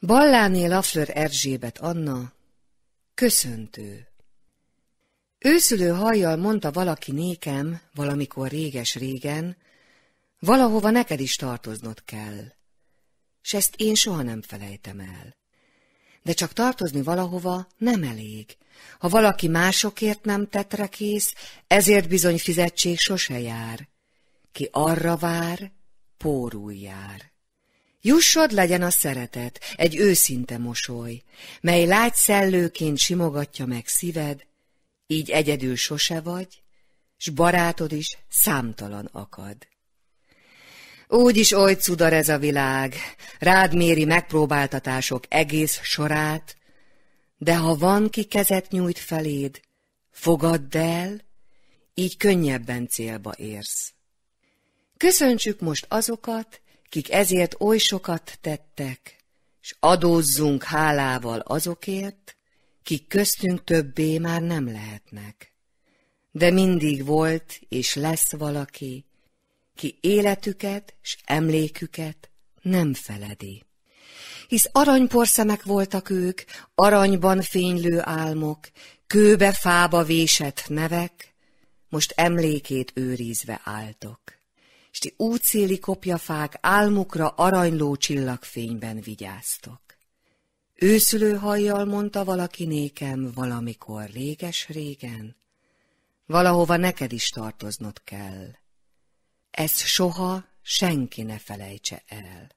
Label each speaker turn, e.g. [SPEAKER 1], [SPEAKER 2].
[SPEAKER 1] Balláné Lafleur Erzsébet Anna Köszöntő Őszülő hajjal mondta valaki nékem, valamikor réges-régen, valahova neked is tartoznod kell, s ezt én soha nem felejtem el. De csak tartozni valahova nem elég. Ha valaki másokért nem tetre kész, ezért bizony fizetség sose jár. Ki arra vár, pórul jár. Jussod legyen a szeretet, egy őszinte mosoly, mely lágy szellőként simogatja meg szíved, így egyedül sose vagy, s barátod is számtalan akad. Úgy is oly cudar ez a világ, rád méri megpróbáltatások egész sorát, de ha van, ki kezet nyújt feléd, fogadd el, így könnyebben célba érsz. Köszöntsük most azokat, kik ezért oly sokat tettek, s adózzunk hálával azokért, kik köztünk többé már nem lehetnek. De mindig volt és lesz valaki, ki életüket s emléküket nem feledi. Hisz aranyporszemek voltak ők, aranyban fénylő álmok, kőbe fába vésett nevek, most emlékét őrizve álltok s ti útszéli kopjafák álmukra aranyló csillagfényben vigyáztok. Őszülő hajjal mondta valaki nékem valamikor réges-régen, valahova neked is tartoznod kell. Ez soha senki ne felejtse el.